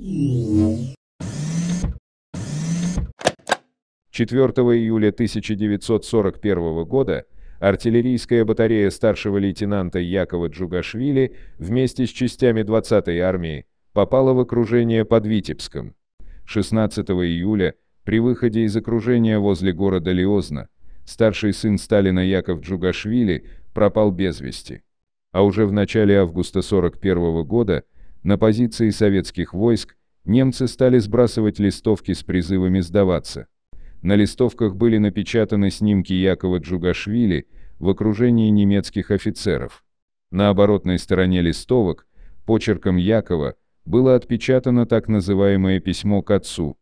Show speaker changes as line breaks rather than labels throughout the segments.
4 июля 1941 года артиллерийская батарея старшего лейтенанта Якова Джугашвили вместе с частями 20-й армии попала в окружение под Витебском. 16 июля, при выходе из окружения возле города Лиозна, старший сын Сталина Яков Джугашвили пропал без вести. А уже в начале августа 1941 года на позиции советских войск немцы стали сбрасывать листовки с призывами сдаваться. На листовках были напечатаны снимки Якова Джугашвили в окружении немецких офицеров. На оборотной стороне листовок, почерком Якова, было отпечатано так называемое письмо к отцу.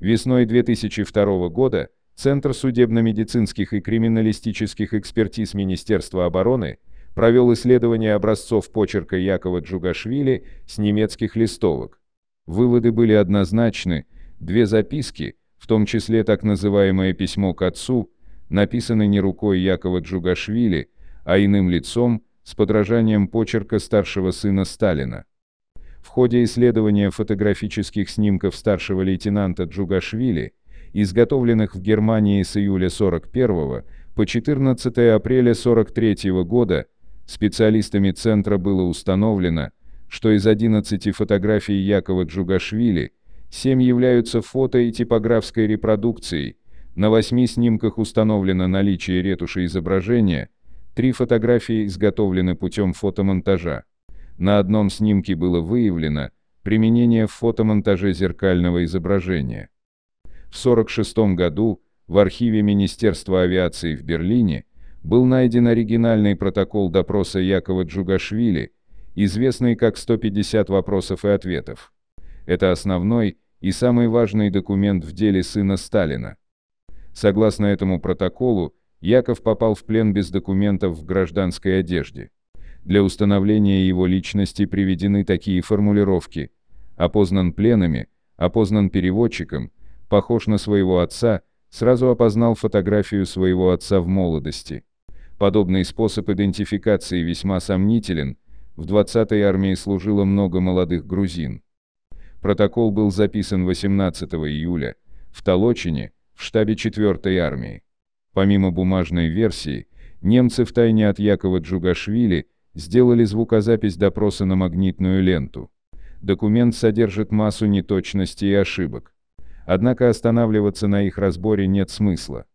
Весной 2002 года Центр судебно-медицинских и криминалистических экспертиз Министерства обороны провел исследование образцов почерка Якова Джугашвили с немецких листовок. Выводы были однозначны, две записки, в том числе так называемое «письмо к отцу», написаны не рукой Якова Джугашвили, а иным лицом, с подражанием почерка старшего сына Сталина. В ходе исследования фотографических снимков старшего лейтенанта Джугашвили, изготовленных в Германии с июля 41 по 14 апреля 43 года, Специалистами центра было установлено, что из 11 фотографий Якова Джугашвили 7 являются фото и типографской репродукцией, на 8 снимках установлено наличие ретуши изображения, 3 фотографии изготовлены путем фотомонтажа. На одном снимке было выявлено применение в фотомонтаже зеркального изображения. В 1946 году в архиве Министерства авиации в Берлине был найден оригинальный протокол допроса Якова Джугашвили, известный как 150 вопросов и ответов. Это основной и самый важный документ в деле сына Сталина. Согласно этому протоколу, Яков попал в плен без документов в гражданской одежде. Для установления его личности приведены такие формулировки «опознан пленами», «опознан переводчиком», «похож на своего отца», сразу опознал фотографию своего отца в молодости. Подобный способ идентификации весьма сомнителен, в 20-й армии служило много молодых грузин. Протокол был записан 18 июля, в Толочине, в штабе 4-й армии. Помимо бумажной версии, немцы втайне от Якова Джугашвили сделали звукозапись допроса на магнитную ленту. Документ содержит массу неточностей и ошибок. Однако останавливаться на их разборе нет смысла.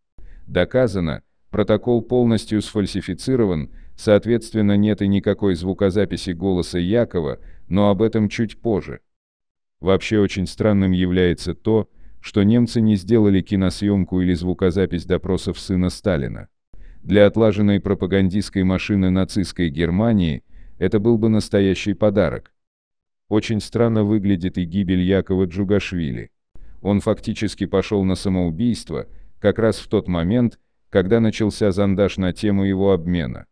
Доказано, Протокол полностью сфальсифицирован, соответственно нет и никакой звукозаписи голоса Якова, но об этом чуть позже. Вообще очень странным является то, что немцы не сделали киносъемку или звукозапись допросов сына Сталина. Для отлаженной пропагандистской машины нацистской Германии это был бы настоящий подарок. Очень странно выглядит и гибель Якова Джугашвили. Он фактически пошел на самоубийство, как раз в тот момент, когда начался зондаж на тему его обмена.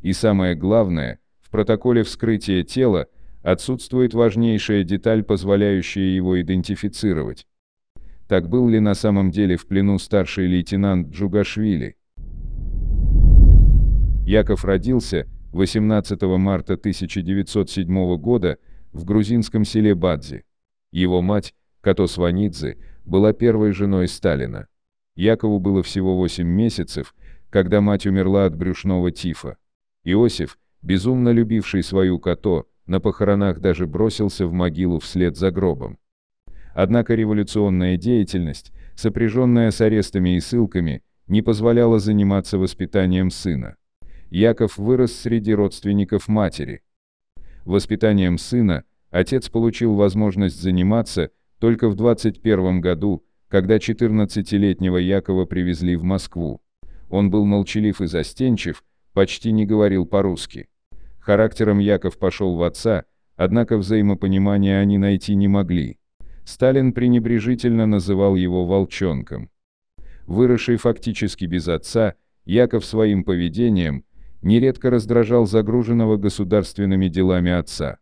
И самое главное, в протоколе вскрытия тела отсутствует важнейшая деталь, позволяющая его идентифицировать. Так был ли на самом деле в плену старший лейтенант Джугашвили? Яков родился 18 марта 1907 года в грузинском селе Бадзи. Его мать, Като Сванидзе, была первой женой Сталина. Якову было всего 8 месяцев, когда мать умерла от брюшного тифа. Иосиф, безумно любивший свою кото, на похоронах даже бросился в могилу вслед за гробом. Однако революционная деятельность, сопряженная с арестами и ссылками, не позволяла заниматься воспитанием сына. Яков вырос среди родственников матери. Воспитанием сына отец получил возможность заниматься только в 21 году, когда 14-летнего Якова привезли в Москву. Он был молчалив и застенчив, почти не говорил по-русски. Характером Яков пошел в отца, однако взаимопонимания они найти не могли. Сталин пренебрежительно называл его «волчонком». Выросший фактически без отца, Яков своим поведением нередко раздражал загруженного государственными делами отца.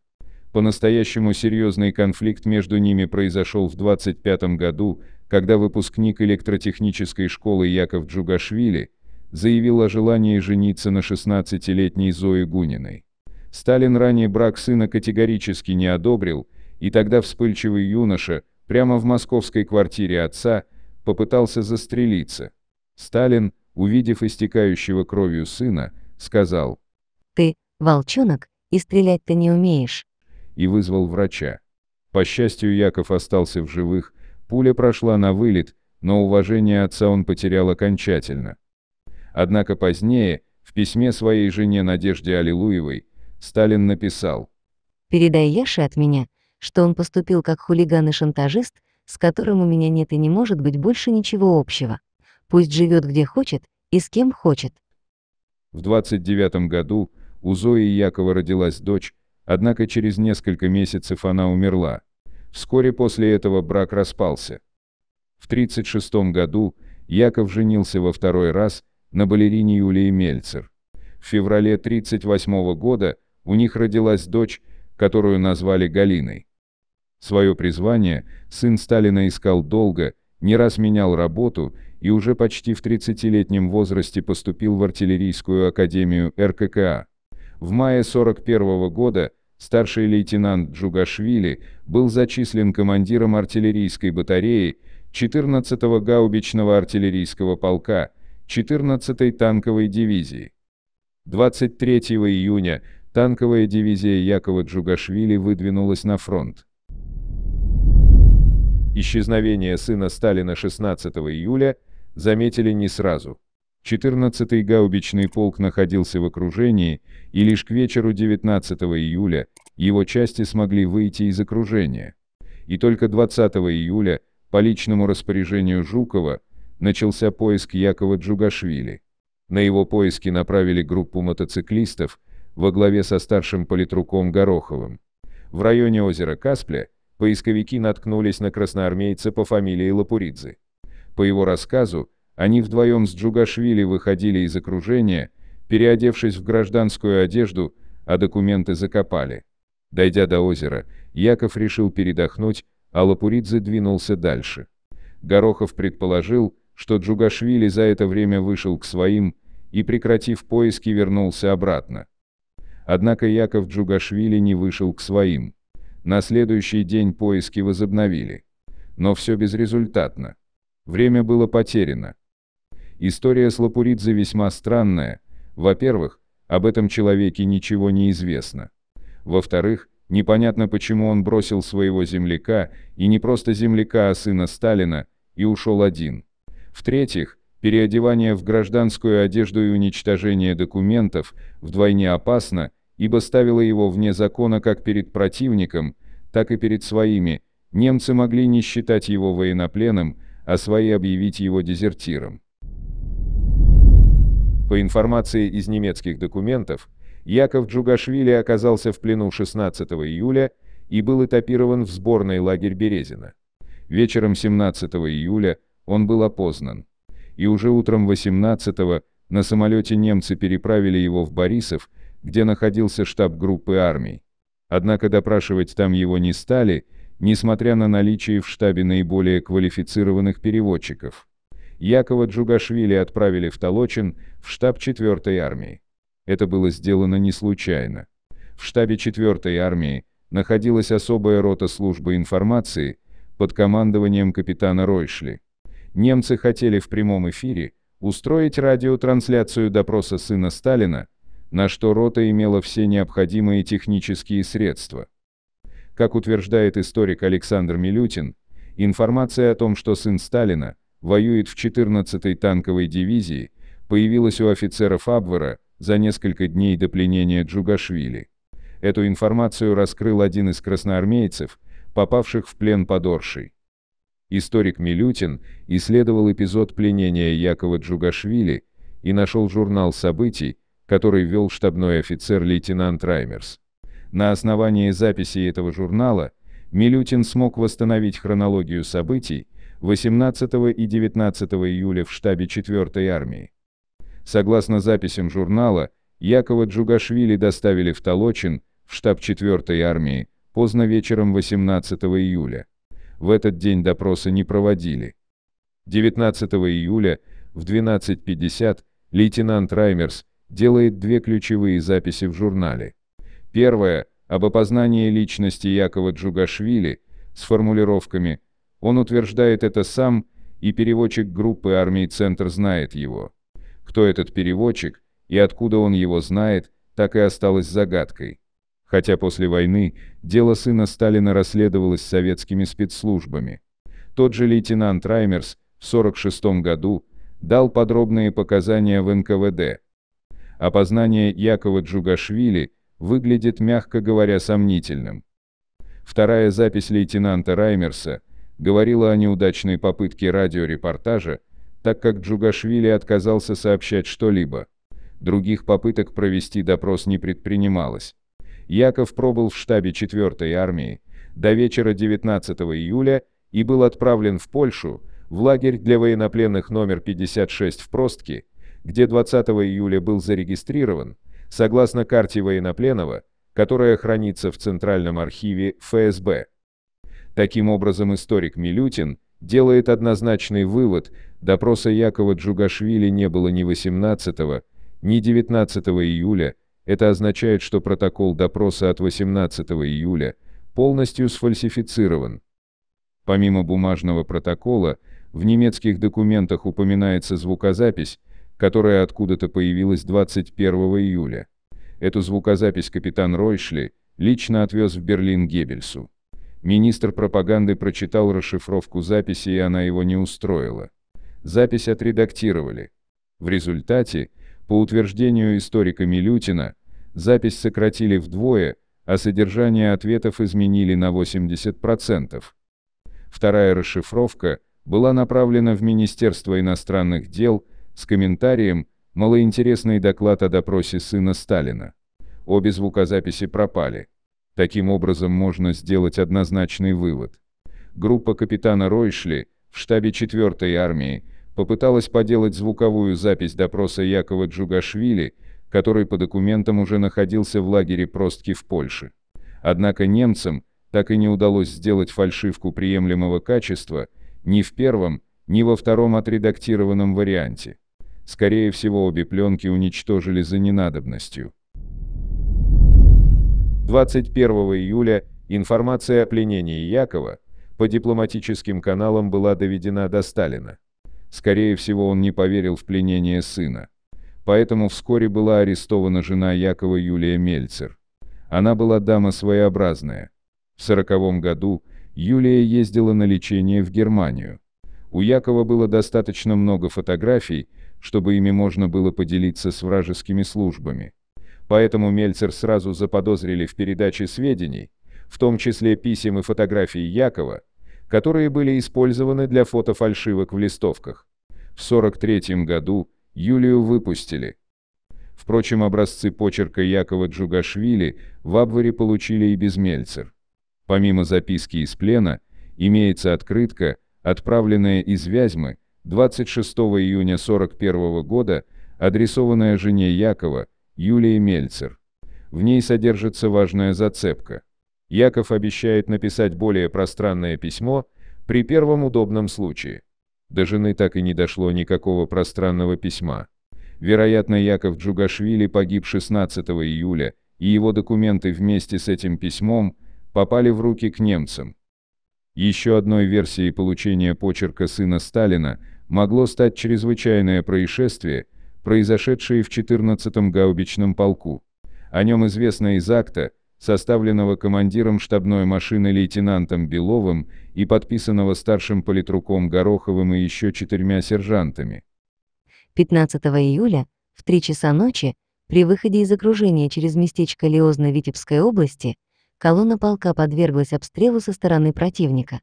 По-настоящему серьезный конфликт между ними произошел в 25 году, когда выпускник электротехнической школы Яков Джугашвили заявил о желании жениться на 16-летней Зое Гуниной. Сталин ранее брак сына категорически не одобрил, и тогда вспыльчивый юноша, прямо в московской квартире отца, попытался застрелиться. Сталин, увидев истекающего кровью сына, сказал
«Ты, волчонок, и стрелять ты не умеешь
и вызвал врача. По счастью, Яков остался в живых, пуля прошла на вылет, но уважение отца он потерял окончательно. Однако позднее, в письме своей жене Надежде Аллилуевой, Сталин написал
«Передай Яше от меня, что он поступил как хулиган и шантажист, с которым у меня нет и не может быть больше ничего общего. Пусть живет где хочет и с кем хочет».
В 29 году у Зои Якова родилась дочь, Однако через несколько месяцев она умерла. Вскоре после этого брак распался. В 1936 году Яков женился во второй раз на балерине Юлии Мельцер. В феврале 1938 года у них родилась дочь, которую назвали Галиной. Свое призвание сын Сталина искал долго, не раз менял работу и уже почти в 30-летнем возрасте поступил в артиллерийскую академию РККА. В мае 41 -го года Старший лейтенант Джугашвили был зачислен командиром артиллерийской батареи 14-го гаубичного артиллерийского полка 14-й танковой дивизии. 23 июня танковая дивизия Якова Джугашвили выдвинулась на фронт. Исчезновение сына Сталина 16 июля заметили не сразу. 14-й гаубичный полк находился в окружении, и лишь к вечеру 19 июля его части смогли выйти из окружения. И только 20 июля, по личному распоряжению Жукова, начался поиск Якова Джугашвили. На его поиски направили группу мотоциклистов во главе со старшим политруком Гороховым. В районе озера Каспля поисковики наткнулись на красноармейца по фамилии Лапуридзе. По его рассказу, они вдвоем с Джугашвили выходили из окружения, переодевшись в гражданскую одежду, а документы закопали. Дойдя до озера, Яков решил передохнуть, а Лапуридзе двинулся дальше. Горохов предположил, что Джугашвили за это время вышел к своим и, прекратив поиски, вернулся обратно. Однако Яков Джугашвили не вышел к своим. На следующий день поиски возобновили. Но все безрезультатно. Время было потеряно. История с Лапуридзе весьма странная. Во-первых, об этом человеке ничего не известно. Во-вторых, непонятно почему он бросил своего земляка, и не просто земляка, а сына Сталина, и ушел один. В-третьих, переодевание в гражданскую одежду и уничтожение документов вдвойне опасно, ибо ставило его вне закона как перед противником, так и перед своими, немцы могли не считать его военнопленным, а свои объявить его дезертиром. По информации из немецких документов, Яков Джугашвили оказался в плену 16 июля и был этапирован в сборный лагерь Березина. Вечером 17 июля он был опознан. И уже утром 18 на самолете немцы переправили его в Борисов, где находился штаб группы армий. Однако допрашивать там его не стали, несмотря на наличие в штабе наиболее квалифицированных переводчиков. Якова Джугашвили отправили в Толочин, в штаб 4-й армии. Это было сделано не случайно. В штабе 4-й армии находилась особая рота службы информации под командованием капитана Ройшли. Немцы хотели в прямом эфире устроить радиотрансляцию допроса сына Сталина, на что рота имела все необходимые технические средства. Как утверждает историк Александр Милютин, информация о том, что сын Сталина – воюет в 14-й танковой дивизии, появилась у офицеров Абвара за несколько дней до пленения Джугашвили. Эту информацию раскрыл один из красноармейцев, попавших в плен под Оршей. Историк Милютин исследовал эпизод пленения Якова Джугашвили и нашел журнал событий, который вел штабной офицер лейтенант Раймерс. На основании записей этого журнала Милютин смог восстановить хронологию событий 18 и 19 июля в штабе 4-й армии. Согласно записям журнала, Якова Джугашвили доставили в Толочин, в штаб 4-й армии, поздно вечером 18 июля. В этот день допросы не проводили. 19 июля в 12.50 лейтенант Раймерс делает две ключевые записи в журнале. Первая – об опознании личности Якова Джугашвили с формулировками он утверждает это сам, и переводчик группы армии «Центр» знает его. Кто этот переводчик и откуда он его знает, так и осталось загадкой. Хотя после войны дело сына Сталина расследовалось советскими спецслужбами. Тот же лейтенант Раймерс в 1946 году дал подробные показания в НКВД. Опознание Якова Джугашвили выглядит, мягко говоря, сомнительным. Вторая запись лейтенанта Раймерса – говорила о неудачной попытке радиорепортажа, так как Джугашвили отказался сообщать что-либо. Других попыток провести допрос не предпринималось. Яков пробыл в штабе 4-й армии до вечера 19 июля и был отправлен в Польшу, в лагерь для военнопленных номер 56 в Простке, где 20 июля был зарегистрирован, согласно карте военнопленного, которая хранится в Центральном архиве ФСБ. Таким образом, историк Милютин делает однозначный вывод, допроса Якова Джугашвили не было ни 18, ни 19 июля, это означает, что протокол допроса от 18 июля полностью сфальсифицирован. Помимо бумажного протокола, в немецких документах упоминается звукозапись, которая откуда-то появилась 21 июля. Эту звукозапись капитан Ройшли лично отвез в Берлин Геббельсу. Министр пропаганды прочитал расшифровку записи, и она его не устроила. Запись отредактировали. В результате, по утверждению историка Милютина, запись сократили вдвое, а содержание ответов изменили на 80%. Вторая расшифровка была направлена в Министерство иностранных дел с комментарием «Малоинтересный доклад о допросе сына Сталина». Обе звукозаписи пропали. Таким образом можно сделать однозначный вывод. Группа капитана Ройшли в штабе 4-й армии попыталась поделать звуковую запись допроса Якова Джугашвили, который по документам уже находился в лагере Простки в Польше. Однако немцам так и не удалось сделать фальшивку приемлемого качества ни в первом, ни во втором отредактированном варианте. Скорее всего обе пленки уничтожили за ненадобностью. 21 июля информация о пленении Якова по дипломатическим каналам была доведена до Сталина. Скорее всего, он не поверил в пленение сына. Поэтому вскоре была арестована жена Якова Юлия Мельцер. Она была дама своеобразная. В сороковом году Юлия ездила на лечение в Германию. У Якова было достаточно много фотографий, чтобы ими можно было поделиться с вражескими службами поэтому Мельцер сразу заподозрили в передаче сведений, в том числе писем и фотографий Якова, которые были использованы для фотофальшивок в листовках. В 1943 году Юлию выпустили. Впрочем, образцы почерка Якова Джугашвили в Абваре получили и без Мельцер. Помимо записки из плена, имеется открытка, отправленная из Вязьмы 26 июня 1941 года, адресованная жене Якова, Юлии Мельцер. В ней содержится важная зацепка. Яков обещает написать более пространное письмо при первом удобном случае. До жены так и не дошло никакого пространного письма. Вероятно, Яков Джугашвили погиб 16 июля, и его документы вместе с этим письмом попали в руки к немцам. Еще одной версией получения почерка сына Сталина могло стать чрезвычайное происшествие – произошедшие в 14-м гаубичном полку. О нем известно из акта, составленного командиром штабной машины лейтенантом Беловым и подписанного старшим политруком Гороховым и еще четырьмя сержантами.
15 июля в 3 часа ночи при выходе из окружения через местечко Лиозной витебской области колонна полка подверглась обстрелу со стороны противника.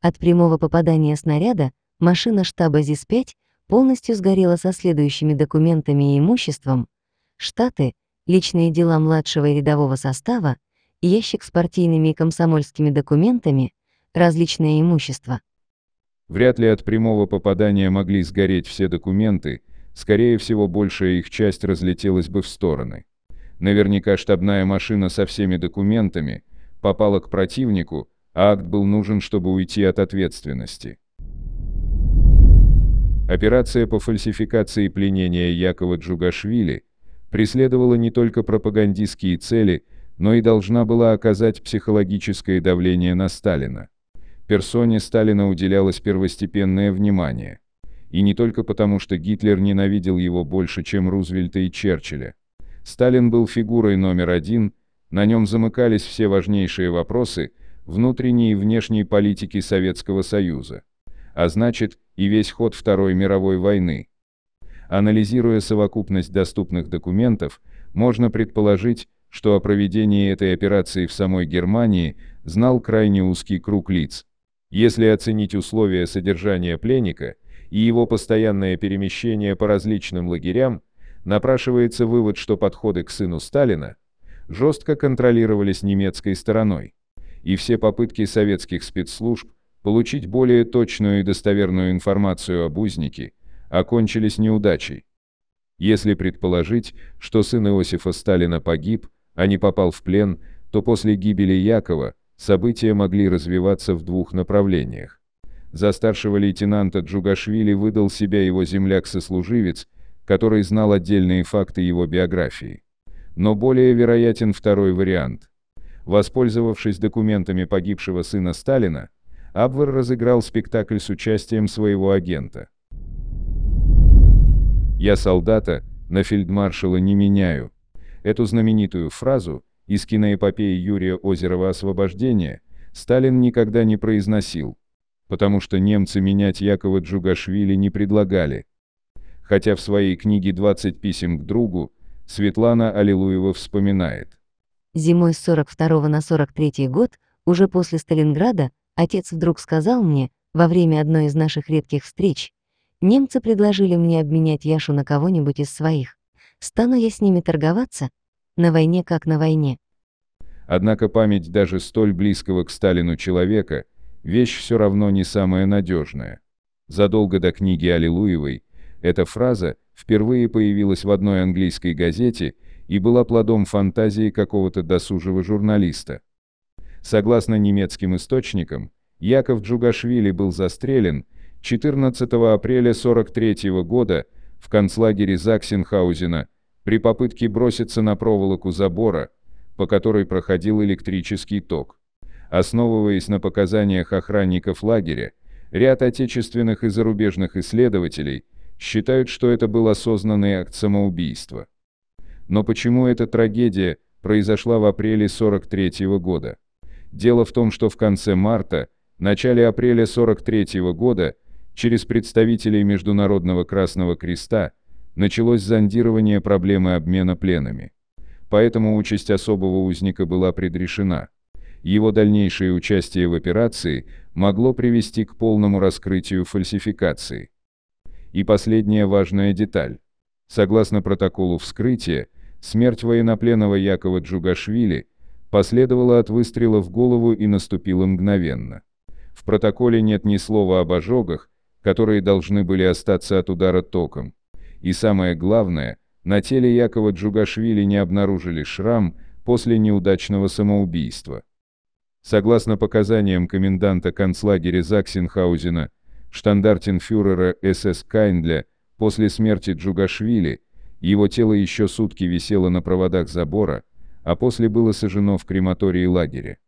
От прямого попадания снаряда машина штаба ЗИС-5 полностью сгорела со следующими документами и имуществом, штаты, личные дела младшего и рядового состава, ящик с партийными и комсомольскими документами, различное имущество.
Вряд ли от прямого попадания могли сгореть все документы, скорее всего большая их часть разлетелась бы в стороны. Наверняка штабная машина со всеми документами попала к противнику, а акт был нужен, чтобы уйти от ответственности. Операция по фальсификации пленения Якова Джугашвили преследовала не только пропагандистские цели, но и должна была оказать психологическое давление на Сталина. Персоне Сталина уделялось первостепенное внимание. И не только потому, что Гитлер ненавидел его больше, чем Рузвельта и Черчилля. Сталин был фигурой номер один, на нем замыкались все важнейшие вопросы внутренней и внешней политики Советского Союза а значит, и весь ход Второй мировой войны. Анализируя совокупность доступных документов, можно предположить, что о проведении этой операции в самой Германии знал крайне узкий круг лиц. Если оценить условия содержания пленника и его постоянное перемещение по различным лагерям, напрашивается вывод, что подходы к сыну Сталина жестко контролировались немецкой стороной, и все попытки советских спецслужб Получить более точную и достоверную информацию об узнике окончились неудачей. Если предположить, что сын Иосифа Сталина погиб, а не попал в плен, то после гибели Якова события могли развиваться в двух направлениях. За старшего лейтенанта Джугашвили выдал себя его земляк-сослуживец, который знал отдельные факты его биографии. Но более вероятен второй вариант. Воспользовавшись документами погибшего сына Сталина, Абвер разыграл спектакль с участием своего агента. «Я солдата, на фельдмаршала не меняю». Эту знаменитую фразу из киноэпопеи Юрия Озерова «Освобождение» Сталин никогда не произносил, потому что немцы менять Якова Джугашвили не предлагали. Хотя в своей книге «20 писем к другу» Светлана Аллилуева вспоминает.
Зимой с 42 на 43 год, уже после Сталинграда, Отец вдруг сказал мне во время одной из наших редких встреч, немцы предложили мне обменять Яшу на кого-нибудь из своих. Стану я с ними торговаться? На войне как на войне.
Однако память даже столь близкого к Сталину человека – вещь все равно не самая надежная. Задолго до книги Аллилуевой эта фраза впервые появилась в одной английской газете и была плодом фантазии какого-то досужего журналиста. Согласно немецким источникам, Яков Джугашвили был застрелен 14 апреля 1943 года в концлагере Заксенхаузена при попытке броситься на проволоку забора, по которой проходил электрический ток. Основываясь на показаниях охранников лагеря, ряд отечественных и зарубежных исследователей считают, что это был осознанный акт самоубийства. Но почему эта трагедия произошла в апреле 1943 года? Дело в том, что в конце марта, начале апреля 43 года, через представителей Международного Красного Креста, началось зондирование проблемы обмена пленами. Поэтому участь особого узника была предрешена. Его дальнейшее участие в операции могло привести к полному раскрытию фальсификации. И последняя важная деталь. Согласно протоколу вскрытия, смерть военнопленного Якова Джугашвили – последовало от выстрела в голову и наступило мгновенно. В протоколе нет ни слова об ожогах, которые должны были остаться от удара током. И самое главное, на теле Якова Джугашвили не обнаружили шрам после неудачного самоубийства. Согласно показаниям коменданта концлагеря Заксенхаузена, штандартенфюрера СС Кайндля, после смерти Джугашвили, его тело еще сутки висело на проводах забора, а после было сожжено в крематории лагере.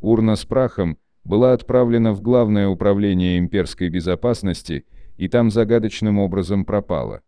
Урна с прахом была отправлена в Главное управление имперской безопасности и там загадочным образом пропала.